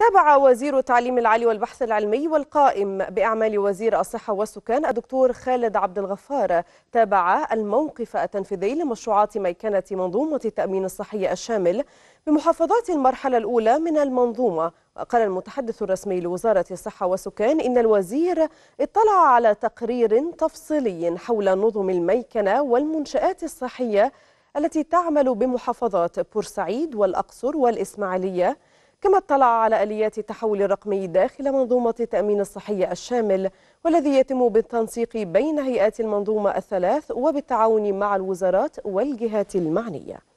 تابع وزير التعليم العالي والبحث العلمي والقائم بأعمال وزير الصحة والسكان الدكتور خالد عبد الغفار تابع الموقف التنفيذي لمشروعات ميكنة منظومة التأمين الصحي الشامل بمحافظات المرحلة الأولى من المنظومة وقال المتحدث الرسمي لوزارة الصحة والسكان إن الوزير اطلع على تقرير تفصيلي حول نظم الميكنة والمنشآت الصحية التي تعمل بمحافظات بورسعيد والأقصر والإسماعيلية كما اطلع على آليات التحول الرقمي داخل منظومة التأمين الصحي الشامل والذي يتم بالتنسيق بين هيئات المنظومة الثلاث وبالتعاون مع الوزارات والجهات المعنية